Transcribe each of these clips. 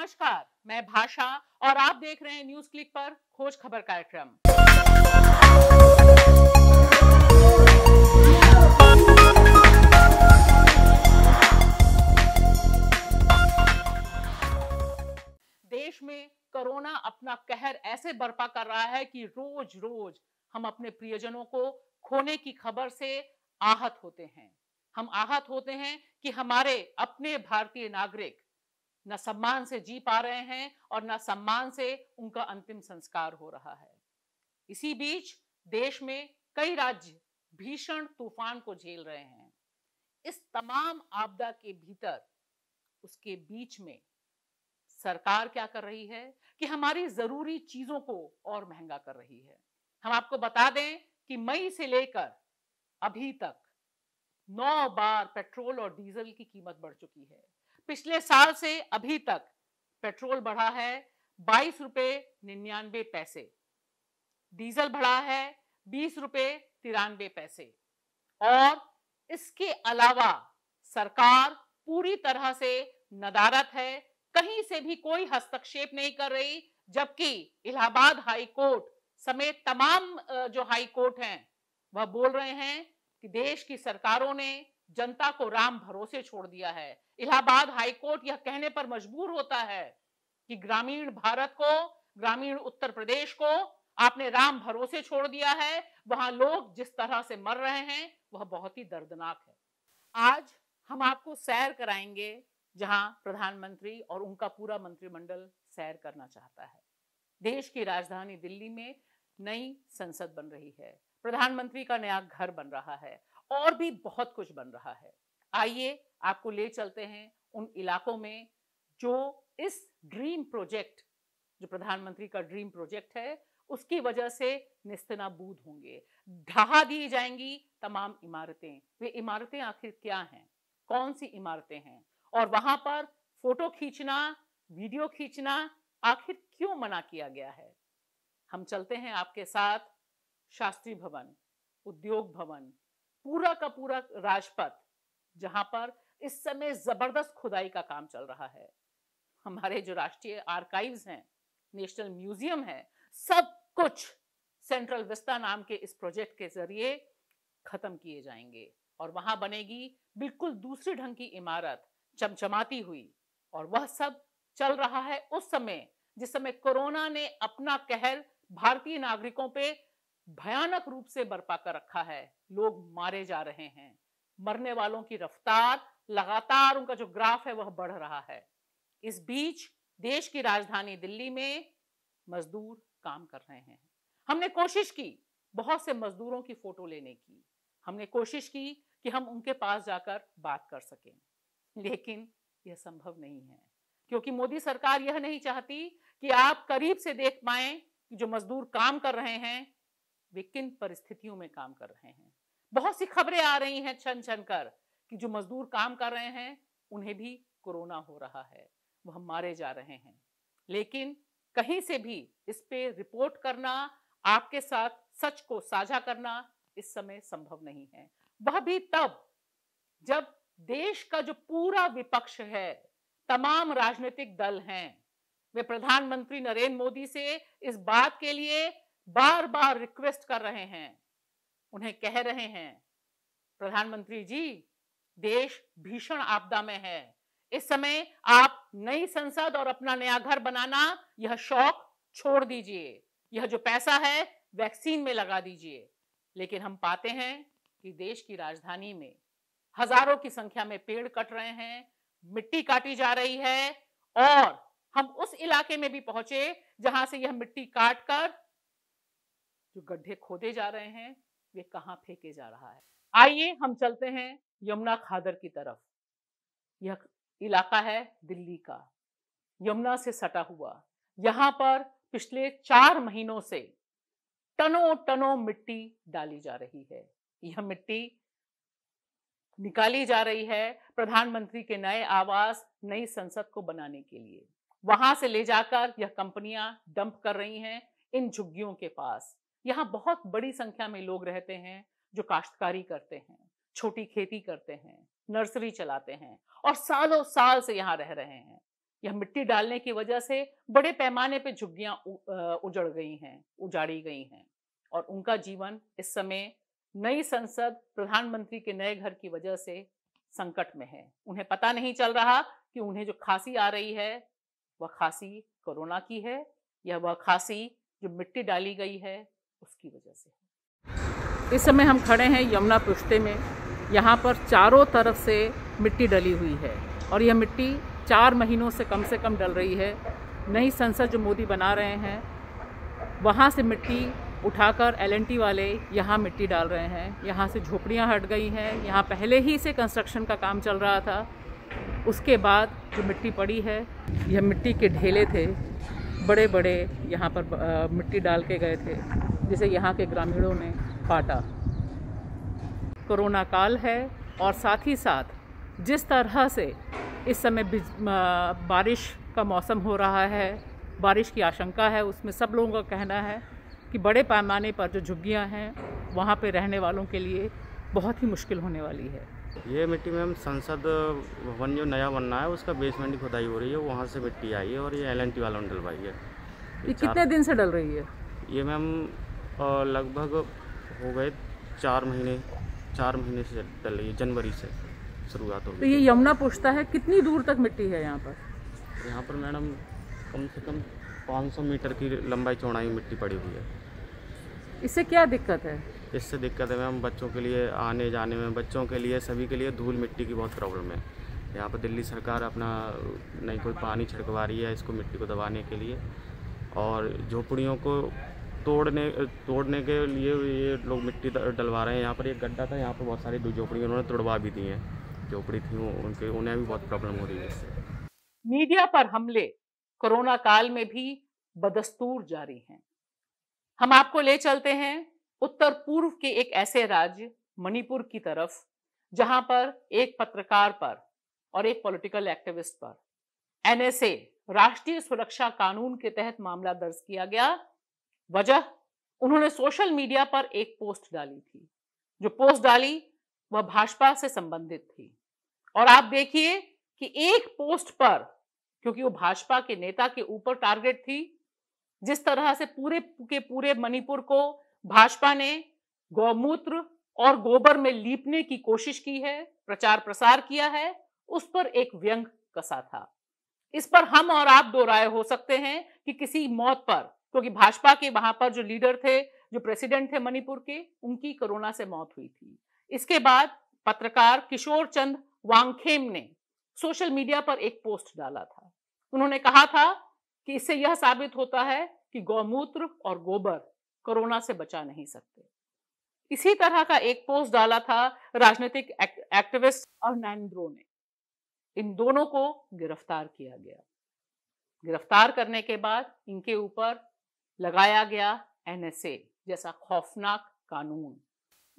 नमस्कार मैं भाषा और आप देख रहे हैं न्यूज क्लिक पर खोज खबर कार्यक्रम देश में कोरोना अपना कहर ऐसे बर्पा कर रहा है कि रोज रोज हम अपने प्रियजनों को खोने की खबर से आहत होते हैं हम आहत होते हैं कि हमारे अपने भारतीय नागरिक न सम्मान से जी पा रहे हैं और न सम्मान से उनका अंतिम संस्कार हो रहा है इसी बीच देश में कई राज्य भीषण तूफान को झेल रहे हैं इस तमाम आपदा के भीतर उसके बीच में सरकार क्या कर रही है कि हमारी जरूरी चीजों को और महंगा कर रही है हम आपको बता दें कि मई से लेकर अभी तक नौ बार पेट्रोल और डीजल की कीमत बढ़ चुकी है पिछले साल से अभी तक पेट्रोल बढ़ा है बाईस रुपए निन्यानवे पैसे डीजल बढ़ा है बीस रुपए तिरानवे पैसे और इसके अलावा सरकार पूरी तरह से नदारत है कहीं से भी कोई हस्तक्षेप नहीं कर रही जबकि इलाहाबाद हाई कोर्ट समेत तमाम जो हाई कोर्ट हैं वह बोल रहे हैं कि देश की सरकारों ने जनता को राम भरोसे छोड़ दिया है इलाहाबाद हाईकोर्ट यह कहने पर मजबूर होता है कि ग्रामीण भारत को ग्रामीण उत्तर प्रदेश को आपने राम भरोसे छोड़ दिया है वहां लोग जिस तरह से मर रहे हैं वह बहुत ही दर्दनाक है आज हम आपको सैर कराएंगे जहां प्रधानमंत्री और उनका पूरा मंत्रिमंडल सैर करना चाहता है देश की राजधानी दिल्ली में नई संसद बन रही है प्रधानमंत्री का नया घर बन रहा है और भी बहुत कुछ बन रहा है आइए आपको ले चलते हैं उन इलाकों में जो इस ड्रीम प्रोजेक्ट जो प्रधानमंत्री का ड्रीम प्रोजेक्ट है उसकी वजह से निस्तनाबूद होंगे ढहा दी जाएंगी तमाम इमारतें वे इमारतें आखिर क्या हैं कौन सी इमारतें हैं और वहां पर फोटो खींचना वीडियो खींचना आखिर क्यों मना किया गया है हम चलते हैं आपके साथ शास्त्री भवन उद्योग भवन पूरा का पूरा राजपथ जहां पर इस समय जबरदस्त खुदाई का काम चल रहा है हमारे जो राष्ट्रीय आर्काइव्स हैं नेशनल म्यूजियम है सब कुछ सेंट्रल विस्ता नाम के इस प्रोजेक्ट के जरिए खत्म किए जाएंगे और वहां बनेगी बिल्कुल दूसरी ढंग की इमारत चमचमाती हुई और वह सब चल रहा है उस समय जिस समय कोरोना ने अपना कहर भारतीय नागरिकों पे भयानक रूप से बरपा कर रखा है लोग मारे जा रहे हैं मरने वालों की रफ्तार लगातार उनका जो ग्राफ है वह बढ़ रहा है इस बीच देश की राजधानी दिल्ली में मजदूर काम कर रहे हैं हमने कोशिश की बहुत से मजदूरों की फोटो लेने की हमने कोशिश की कि हम उनके पास जाकर बात कर सकें लेकिन यह संभव नहीं है क्योंकि मोदी सरकार यह नहीं चाहती कि आप करीब से देख पाए जो मजदूर काम कर रहे हैं वे किन परिस्थितियों में काम कर रहे हैं बहुत सी खबरें आ रही हैं छन छन कर कि जो मजदूर काम कर रहे हैं उन्हें भी कोरोना हो रहा है वह मारे जा रहे हैं लेकिन कहीं से भी इस पे रिपोर्ट करना आपके साथ सच को साझा करना इस समय संभव नहीं है वह भी तब जब देश का जो पूरा विपक्ष है तमाम राजनीतिक दल हैं वे प्रधानमंत्री नरेंद्र मोदी से इस बात के लिए बार बार रिक्वेस्ट कर रहे हैं उन्हें कह रहे हैं प्रधानमंत्री जी देश भीषण आपदा में है इस समय आप नई संसद और अपना नया घर बनाना यह शौक छोड़ दीजिए यह जो पैसा है वैक्सीन में लगा दीजिए लेकिन हम पाते हैं कि देश की राजधानी में हजारों की संख्या में पेड़ कट रहे हैं मिट्टी काटी जा रही है और हम उस इलाके में भी पहुंचे जहां से यह मिट्टी काट कर जो गड्ढे खोदे जा रहे हैं वे कहाँ फेंके जा रहा है आइए हम चलते हैं यमुना खादर की तरफ यह इलाका है दिल्ली का यमुना से सटा हुआ यहाँ पर पिछले चार महीनों से टनों टनों मिट्टी डाली जा रही है यह मिट्टी निकाली जा रही है प्रधानमंत्री के नए आवास नई संसद को बनाने के लिए वहां से ले जाकर यह कंपनियां डंप कर रही हैं इन झुग्गियों के पास यहाँ बहुत बड़ी संख्या में लोग रहते हैं जो काश्तकारी करते हैं छोटी खेती करते हैं नर्सरी चलाते हैं और सालों साल से यहाँ रह रहे हैं यह मिट्टी डालने की वजह से बड़े पैमाने पे झुग्गियां उजड़ गई हैं उजाड़ी गई हैं और उनका जीवन इस समय नई संसद प्रधानमंत्री के नए घर की वजह से संकट में है उन्हें पता नहीं चल रहा कि उन्हें जो खांसी आ रही है वह खांसी कोरोना की है या वह खांसी जो मिट्टी डाली गई है उसकी वजह से इस समय हम खड़े हैं यमुना पुश्ते में यहाँ पर चारों तरफ से मिट्टी डली हुई है और यह मिट्टी चार महीनों से कम से कम डल रही है नई संसद जो मोदी बना रहे हैं वहाँ से मिट्टी उठाकर एल वाले यहाँ मिट्टी डाल रहे हैं यहाँ से झोपड़ियाँ हट गई हैं यहाँ पहले ही से कंस्ट्रक्शन का काम चल रहा था उसके बाद जो मिट्टी पड़ी है यह मिट्टी के ढेले थे बड़े बड़े यहाँ पर मिट्टी डाल के गए थे जिसे यहाँ के ग्रामीणों ने फाटा कोरोना काल है और साथ ही साथ जिस तरह से इस समय बारिश का मौसम हो रहा है बारिश की आशंका है उसमें सब लोगों का कहना है कि बड़े पैमाने पर जो झुग्गियाँ हैं वहाँ पर रहने वालों के लिए बहुत ही मुश्किल होने वाली है ये मिट्टी में हम संसद भवन जो नया बनना है उसका बेसमेंट की खुदाई हो रही है वहाँ से मिट्टी आई है और ये एल एन टी वालों ने डलवाई है ये कितने दिन से डल रही है ये मैम लगभग हो गए चार महीने चार महीने से डल रही है जनवरी से शुरुआत हो तो ये यमुना पूछता है कितनी दूर तक मिट्टी है यहाँ पर यहाँ पर मैडम कम से कम 500 मीटर की लंबाई चौड़ाई मिट्टी पड़ी हुई है इससे क्या दिक्कत है इससे दिक्कत है हम बच्चों के लिए आने जाने में बच्चों के लिए सभी के लिए धूल मिट्टी की बहुत प्रॉब्लम है यहाँ पर दिल्ली सरकार अपना नहीं कोई पानी छिड़कवा रही है इसको मिट्टी को दबाने के लिए और झोपड़ियों को तोड़ने तोड़ने के लिए ये लोग मिट्टी डलवा रहे हैं यहाँ पर एक गड्ढा था यहाँ पर बहुत सारी झोपड़ी उन्होंने तोड़वा भी दी हैं झोपड़ी थी उनके उन्हें भी बहुत प्रॉब्लम हो रही है मीडिया पर हमले कोरोना काल में भी बदस्तूर जारी हैं हम आपको ले चलते हैं उत्तर पूर्व के एक ऐसे राज्य मणिपुर की तरफ जहां पर एक पत्रकार पर और एक पॉलिटिकल एक्टिविस्ट पर एनएसए राष्ट्रीय सुरक्षा कानून के तहत मामला दर्ज किया गया वजह उन्होंने सोशल मीडिया पर एक पोस्ट डाली थी जो पोस्ट डाली वह भाजपा से संबंधित थी और आप देखिए कि एक पोस्ट पर क्योंकि वो भाजपा के नेता के ऊपर टारगेट थी जिस तरह से पूरे के पूरे मणिपुर को भाजपा ने गौमूत्र और गोबर में लीपने की कोशिश की है प्रचार प्रसार किया है उस पर एक व्यंग कसा था इस पर हम और आप दो राय हो सकते हैं कि किसी मौत पर क्योंकि भाजपा के वहां पर जो लीडर थे जो प्रेसिडेंट थे मणिपुर के उनकी कोरोना से मौत हुई थी इसके बाद पत्रकार किशोर चंद वांगखेम ने सोशल मीडिया पर एक पोस्ट डाला था उन्होंने कहा था कि इससे यह साबित होता है कि गौमूत्र और गोबर कोरोना से बचा नहीं सकते इसी तरह का एक पोस्ट डाला था राजनीतिक एक, एक्टिविस्ट और ने इन दोनों को गिरफ्तार किया गया गिरफ्तार करने के बाद इनके ऊपर लगाया गया एनएसए जैसा खौफनाक कानून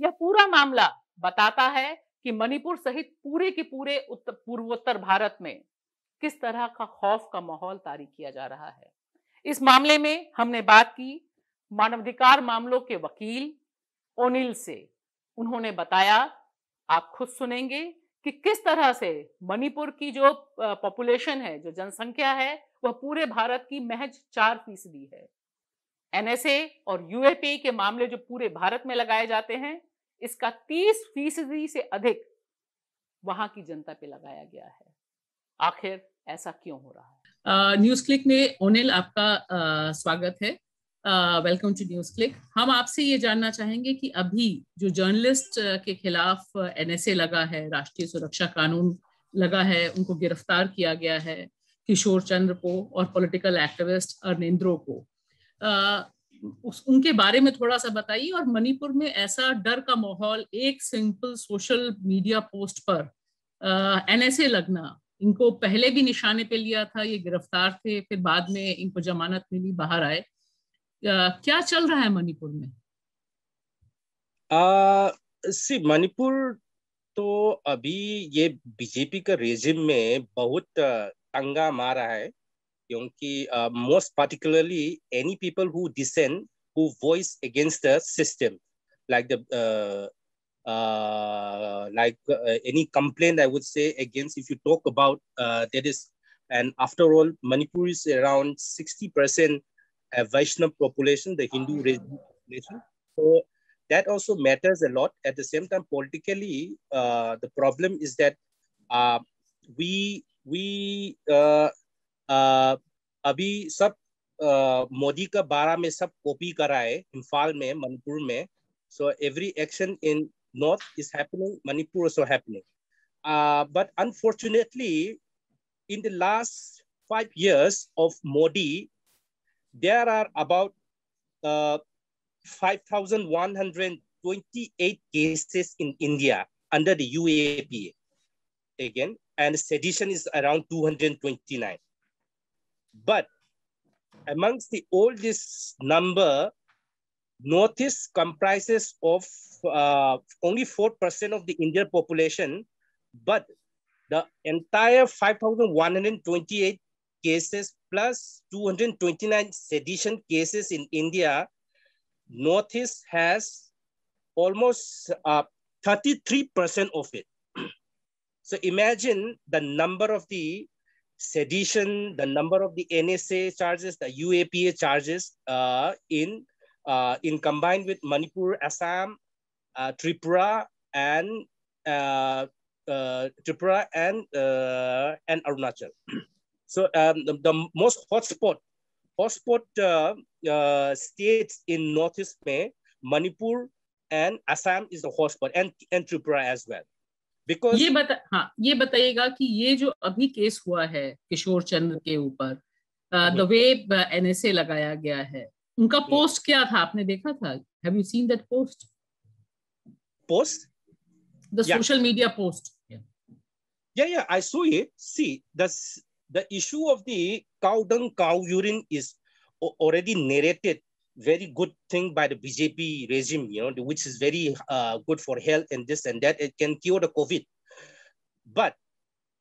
यह पूरा मामला बताता है कि मणिपुर सहित पूरे के पूरे पूर्वोत्तर भारत में किस तरह का खौफ का माहौल तारी किया जा रहा है इस मामले में हमने बात की मानवाधिकार मामलों के वकील ओनिल से उन्होंने बताया आप खुद सुनेंगे कि किस तरह से मणिपुर की जो पॉपुलेशन है जो जनसंख्या है वह पूरे भारत की महज चार फीसदी है एनएसए और यूएपी के मामले जो पूरे भारत में लगाए जाते हैं इसका तीस फीसदी से अधिक वहां की जनता पे लगाया गया है आखिर ऐसा क्यों हो रहा है न्यूज क्लिक में ओनिल आपका आ, स्वागत है वेलकम टू न्यूज क्लिक हम आपसे ये जानना चाहेंगे कि अभी जो जर्नलिस्ट के खिलाफ एनएसए लगा है राष्ट्रीय सुरक्षा कानून लगा है उनको गिरफ्तार किया गया है किशोर चंद्र को और पॉलिटिकल एक्टिविस्ट अरनेन्द्रो को उस, उनके बारे में थोड़ा सा बताइए और मणिपुर में ऐसा डर का माहौल एक सिंपल सोशल मीडिया पोस्ट पर एनएसए लगना इनको पहले भी निशाने पे लिया था ये गिरफ्तार थे फिर बाद में इनको जमानत मिली बाहर आए क्या चल रहा है मणिपुर में मणिपुर तो अभी ये बीजेपी का रेजिम में बहुत तंगा मारा है क्योंकि most particularly any people who dissent who voice against the system like the like any complain I would say against if you talk about that is and after all Manipur is around sixty percent a Vaishnava population, the Hindu ah. population. So that also matters a lot. At the same time, politically, uh, the problem is that uh, we we uh, uh, abhi sab Modi ka bara mein sab copy karaye Imphal mein, Manipur me, So every action in North is happening, Manipur also happening. Uh, but unfortunately, in the last five years of Modi there are about uh, 5,128 cases in India under the UAPA again, and sedition is around 229. But amongst the all this number, notice comprises of uh, only 4% of the Indian population, but the entire 5,128 cases plus 229 sedition cases in India, Northeast has almost 33% uh, of it. so imagine the number of the sedition, the number of the NSA charges, the UAPA charges uh, in, uh, in combined with Manipur, Assam, uh, Tripura, and uh, uh, Tripura and, and Arunachal. So um, the, the, most hotspot, hotspot uh, uh, states in Northeast May, Manipur and Assam is the hotspot and, and Tripura as well. Because ये बता हाँ ये बताइएगा कि ये जो अभी case हुआ है किशोर चंद्र के ऊपर द वे एनएसए लगाया गया है उनका पोस्ट क्या था आपने देखा था have you seen that post post the social media post yeah yeah i saw it see this the issue of the cow dung, cow urine is already narrated very good thing by the BJP regime, you know, which is very uh, good for health and this and that. It can cure the COVID. But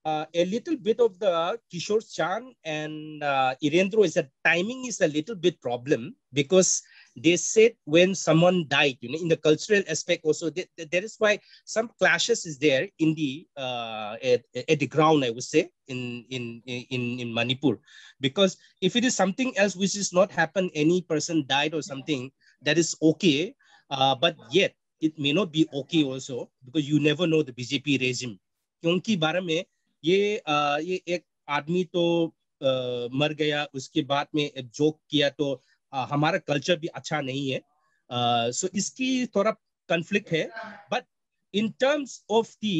uh, a little bit of the Kishore Chan and uh, Irendro is that timing is a little bit problem because they said when someone died, you know, in the cultural aspect also, that, that is why some clashes is there in the uh, at, at the ground, I would say, in in in in Manipur, because if it is something else which is not happened, any person died or something, that is okay, uh, but yet it may not be okay also because you never know the BJP regime. क्योंकि बारे में ये आ, uh, ये एक आदमी तो uh, मर गया उसके बाद में जोक किया तो हमारा कल्चर भी अच्छा नहीं है सो uh, so इसकी थोड़ा कंफ्लिक्ट है but in terms of the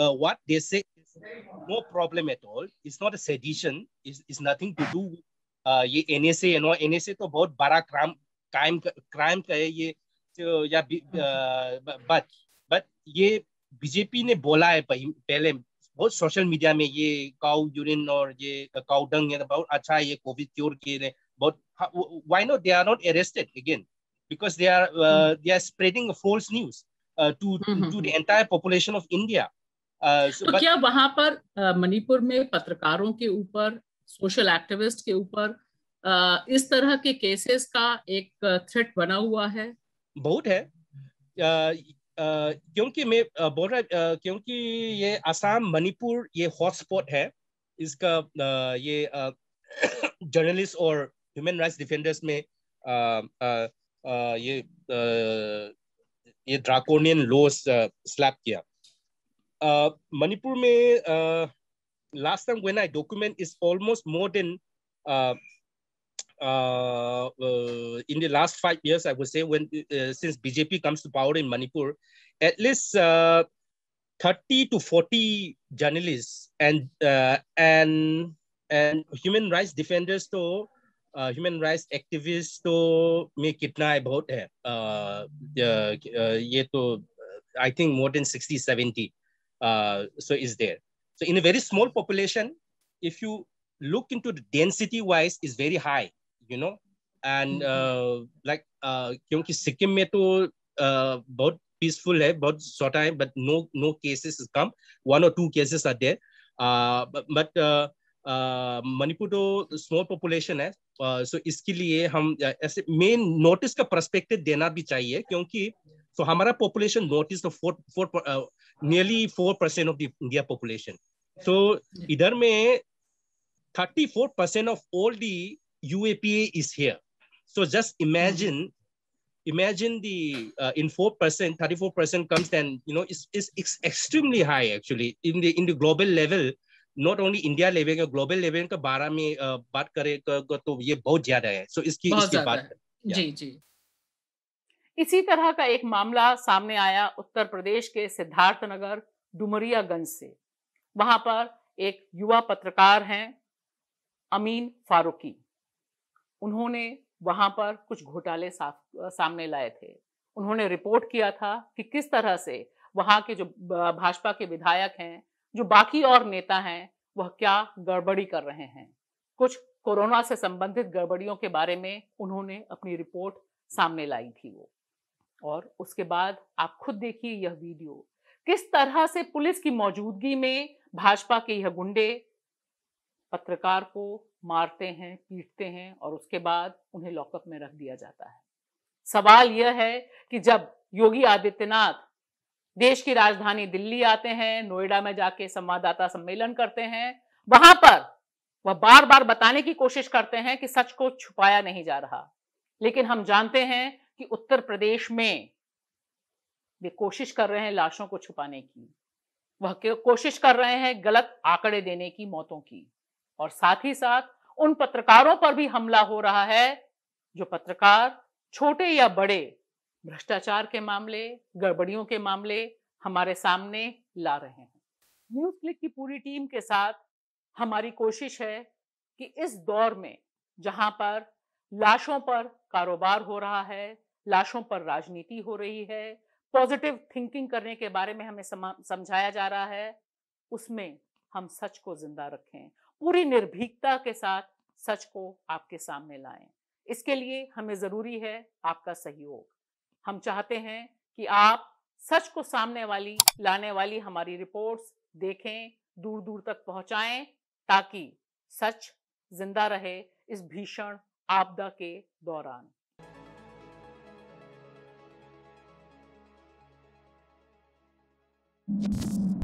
what they say no problem at all at not a sedition is sedition it's, it's nothing to do uh, ये एनएसए यू नो एनएसए तो बहुत बड़ा crime crime crime का है ये तो या but but ये बीजेपी ने बोला है पहले बहुत सोशल मीडिया में ये काउ यूरिन और ये काउ डंग तो बहुत अच्छा है ये कोविड क्योर के But how, why not? They are not arrested again because they are uh, mm-hmm. they are spreading false news uh, to mm-hmm. to the entire population of India. Uh, so, तो but, क्या वहां पर मणिपुर में पत्रकारों के ऊपर social activist के ऊपर इस तरह के केसेस का एक थ्रेट बना हुआ hai बहुत है क्योंकि मैं uh, बोल रहा uh, क्योंकि ये असम मणिपुर ये हॉटस्पॉट है इसका uh, ये जर्नलिस्ट और human rights defenders में ये ये ड्राकोनियन लॉस स्लैप किया मणिपुर में last time when I document is almost more than uh, uh, uh in the last five years, I would say when uh, since BJP comes to power in Manipur, at least uh, 30 to 40 journalists and and and human rights defenders so human rights activist तो में कितना है बहुत है uh, uh, uh, ये तो I think more than sixty seventy so is there so in very small population if you look into density wise is very high you know and like क्योंकि सिक्किम में तो बहुत peaceful है बहुत छोटा है but no no cases is come one और two cases are there but Manipur तो स्मॉल पॉपुलेशन है सो इसके लिए हम ऐसे मेन नोटिस का परस्पेक्टिव देना भी चाहिए क्योंकि तो हमारा population notice nearly four percent of the India population so इधर में thirty four percent of all the UAPA is here so just imagine imagine the in four percent thirty four percent comes and you know it's extremely high actually in the in the global level not only India level का global level का बारे में बात करे तो, तो, तो ये बहुत ज्यादा है सो इसकी इसकी बात जी जी इसी तरह का एक मामला सामने आया उत्तर प्रदेश के सिद्धार्थ नगर डुमरियागंज से वहां पर एक युवा पत्रकार हैं अमीन फारूकी उन्होंने वहां पर कुछ घोटाले सामने लाए थे उन्होंने रिपोर्ट किया था कि किस तरह से वहां के जो भाजपा के विधायक हैं जो बाकी और नेता हैं वह क्या गड़बड़ी कर रहे हैं कुछ कोरोना से संबंधित गड़बड़ियों के बारे में उन्होंने अपनी रिपोर्ट सामने लाई थी वो और उसके बाद आप खुद देखिए यह वीडियो किस तरह से पुलिस की मौजूदगी में भाजपा के यह गुंडे पत्रकार को मारते हैं पीटते हैं और उसके बाद उन्हें लॉकअप में रख दिया जाता है सवाल यह है कि जब योगी आदित्यनाथ देश की राजधानी दिल्ली आते हैं नोएडा में जाके संवाददाता सम्मेलन करते हैं वहां पर वह बार बार बताने की कोशिश करते हैं कि सच को छुपाया नहीं जा रहा लेकिन हम जानते हैं कि उत्तर प्रदेश में वे कोशिश कर रहे हैं लाशों को छुपाने की वह कोशिश कर रहे हैं गलत आंकड़े देने की मौतों की और साथ ही साथ उन पत्रकारों पर भी हमला हो रहा है जो पत्रकार छोटे या बड़े भ्रष्टाचार के मामले गड़बड़ियों के मामले हमारे सामने ला रहे हैं न्यूज क्लिक की पूरी टीम के साथ हमारी कोशिश है कि इस दौर में जहां पर लाशों पर कारोबार हो रहा है लाशों पर राजनीति हो रही है पॉजिटिव थिंकिंग करने के बारे में हमें समझाया जा रहा है उसमें हम सच को जिंदा रखें पूरी निर्भीकता के साथ सच को आपके सामने लाएं इसके लिए हमें ज़रूरी है आपका सहयोग हम चाहते हैं कि आप सच को सामने वाली लाने वाली हमारी रिपोर्ट्स देखें दूर दूर तक पहुंचाएं ताकि सच जिंदा रहे इस भीषण आपदा के दौरान you